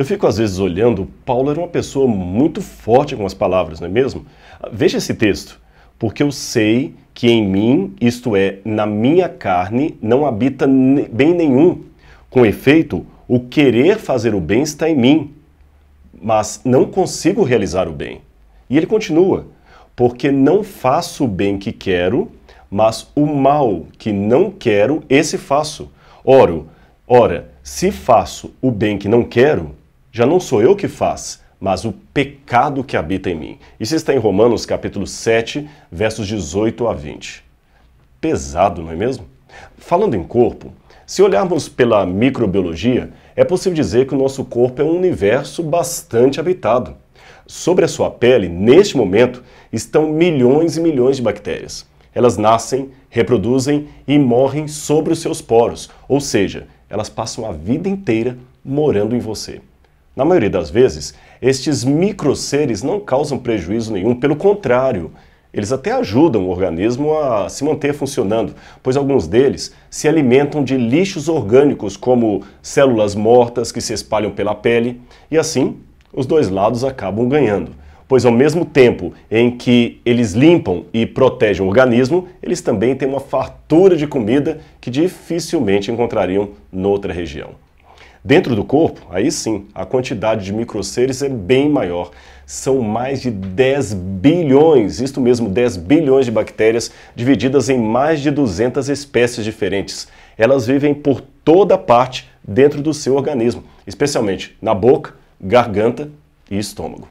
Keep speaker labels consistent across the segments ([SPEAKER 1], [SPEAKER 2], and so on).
[SPEAKER 1] Eu fico às vezes olhando, Paulo era uma pessoa muito forte com as palavras, não é mesmo? Veja esse texto. Porque eu sei que em mim, isto é, na minha carne, não habita bem nenhum. Com efeito, o querer fazer o bem está em mim, mas não consigo realizar o bem. E ele continua: porque não faço o bem que quero, mas o mal que não quero, esse faço. Oro, ora, se faço o bem que não quero, já não sou eu que faz, mas o pecado que habita em mim. Isso está em Romanos capítulo 7, versos 18 a 20. Pesado, não é mesmo? Falando em corpo, se olharmos pela microbiologia, é possível dizer que o nosso corpo é um universo bastante habitado. Sobre a sua pele, neste momento, estão milhões e milhões de bactérias. Elas nascem, reproduzem e morrem sobre os seus poros, ou seja, elas passam a vida inteira morando em você. Na maioria das vezes, estes micro seres não causam prejuízo nenhum, pelo contrário, eles até ajudam o organismo a se manter funcionando, pois alguns deles se alimentam de lixos orgânicos, como células mortas que se espalham pela pele, e assim os dois lados acabam ganhando. Pois ao mesmo tempo em que eles limpam e protegem o organismo, eles também têm uma fartura de comida que dificilmente encontrariam noutra região. Dentro do corpo, aí sim, a quantidade de microseres é bem maior. São mais de 10 bilhões, isto mesmo, 10 bilhões de bactérias divididas em mais de 200 espécies diferentes. Elas vivem por toda parte dentro do seu organismo, especialmente na boca, garganta e estômago.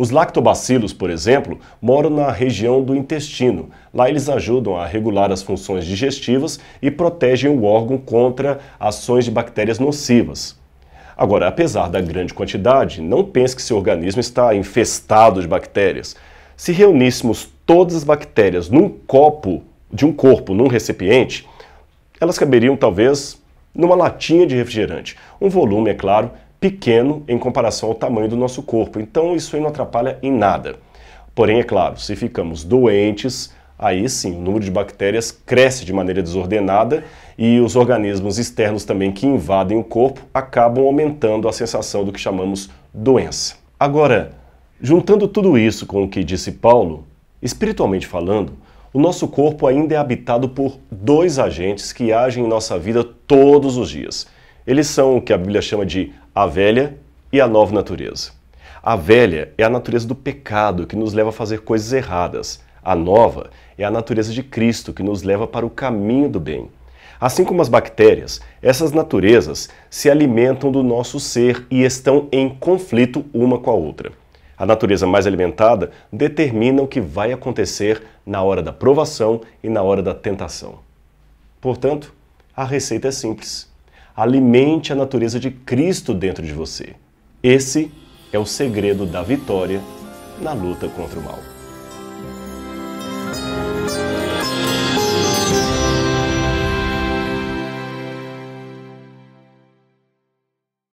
[SPEAKER 1] Os lactobacilos, por exemplo, moram na região do intestino. Lá eles ajudam a regular as funções digestivas e protegem o órgão contra ações de bactérias nocivas. Agora, apesar da grande quantidade, não pense que seu organismo está infestado de bactérias. Se reuníssemos todas as bactérias num copo de um corpo, num recipiente, elas caberiam talvez numa latinha de refrigerante. Um volume, é claro, pequeno em comparação ao tamanho do nosso corpo. Então isso aí não atrapalha em nada. Porém, é claro, se ficamos doentes, aí sim o número de bactérias cresce de maneira desordenada e os organismos externos também que invadem o corpo acabam aumentando a sensação do que chamamos doença. Agora, juntando tudo isso com o que disse Paulo, espiritualmente falando, o nosso corpo ainda é habitado por dois agentes que agem em nossa vida todos os dias eles são o que a Bíblia chama de a velha e a nova natureza. A velha é a natureza do pecado que nos leva a fazer coisas erradas. A nova é a natureza de Cristo que nos leva para o caminho do bem. Assim como as bactérias, essas naturezas se alimentam do nosso ser e estão em conflito uma com a outra. A natureza mais alimentada determina o que vai acontecer na hora da provação e na hora da tentação. Portanto, a receita é simples Alimente a natureza de Cristo dentro de você. Esse é o segredo da vitória na luta contra o mal.